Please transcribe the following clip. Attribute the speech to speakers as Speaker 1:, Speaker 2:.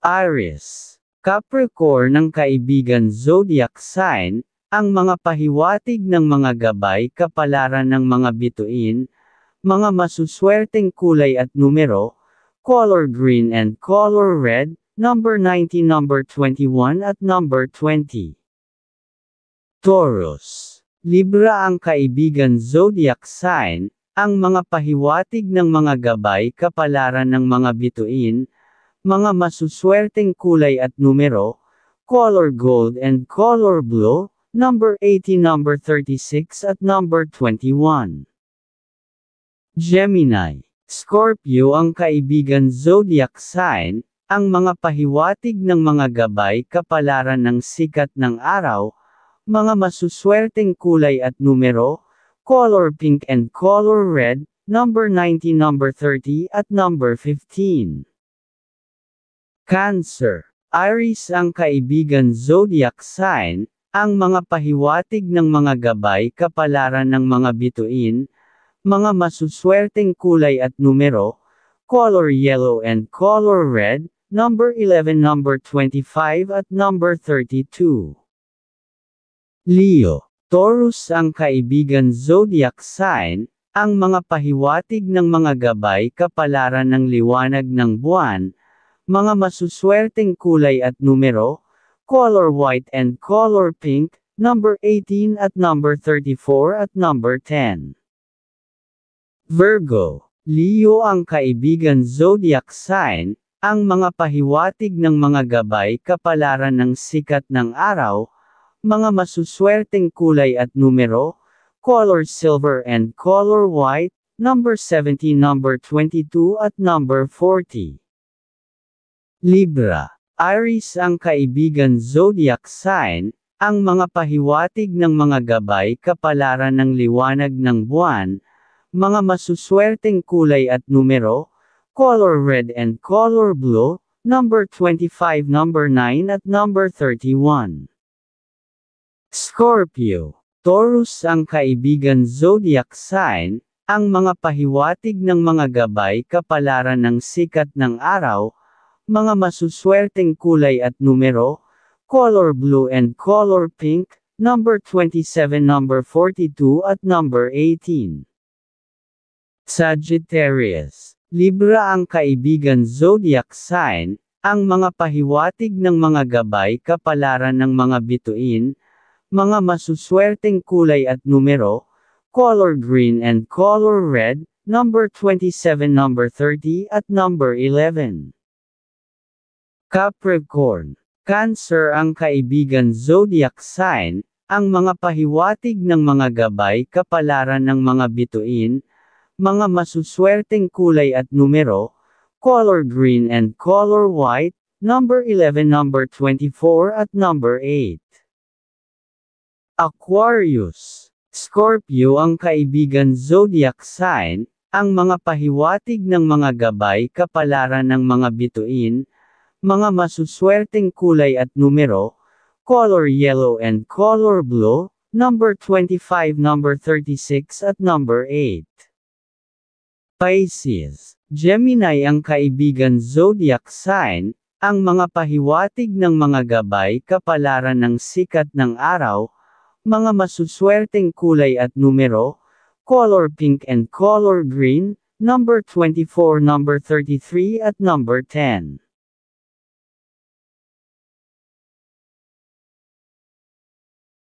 Speaker 1: Aries, Capricorn ng kaibigan zodiac sign, ang mga pahiwatig ng mga gabay kapalaran ng mga bituin, mga masuswerteng kulay at numero, color green and color red, number 19, number 21 at number 20. Taurus, Libra ang kaibigan zodiac sign, ang mga pahiwatig ng mga gabay kapalaran ng mga bituin, mga masuswerteng kulay at numero, color gold and color blue, number 80, number 36 at number 21. Gemini, Scorpio ang kaibigan zodiac sign, ang mga pahiwatig ng mga gabay kapalaran ng sikat ng araw, mga masuswerteng kulay at numero, color pink and color red, number 90, number 30 at number 15. Cancer. Aries ang kaibigan zodiac sign, ang mga pahiwatig ng mga gabay kapalaran ng mga bituin, mga masuswerteng kulay at numero, color yellow and color red, number 11, number 25 at number 32. Leo, Taurus ang kaibigan zodiac sign, ang mga pahiwatig ng mga gabay kapalaran ng liwanag ng buwan, mga masuswerteng kulay at numero, color white and color pink, number 18 at number 34 at number 10. Virgo, Leo ang kaibigan zodiac sign, ang mga pahiwatig ng mga gabay kapalaran ng sikat ng araw, mga masuswerteng kulay at numero, color silver and color white, number 17, number 22 at number 40. Libra. Aries ang kaibigan zodiac sign, ang mga pahiwatig ng mga gabay kapalaran ng liwanag ng buwan, mga masuswerteng kulay at numero, color red and color blue, number 25, number 9 at number 31. Scorpio, Taurus ang kaibigan zodiac sign, ang mga pahiwatig ng mga gabay kapalaran ng sikat ng araw, mga masuswerteng kulay at numero, color blue and color pink, number 27, number 42 at number 18. Sagittarius. Libra ang kaibigan zodiac sign, ang mga pahiwatig ng mga gabay kapalaran ng mga bituin, mga masuswerteng kulay at numero, color green and color red, number 27, number 30 at number 11. Capricorn, Cancer ang kaibigan zodiac sign, ang mga pahiwatig ng mga gabay kapalaran ng mga bituin, mga masuswerteng kulay at numero, color green and color white, number 11, number 24 at number 8. Aquarius, Scorpio ang kaibigan zodiac sign, ang mga pahiwatig ng mga gabay kapalaran ng mga bituin, mga masuswerteng kulay at numero, color yellow and color blue, number 25, number 36 at number 8. Pisces, Gemini ang kaibigan zodiac sign, ang mga pahiwatig ng mga gabay kapalaran ng sikat ng araw, mga masuswerteng kulay at numero, color pink and color green, number 24, number 33 at number 10.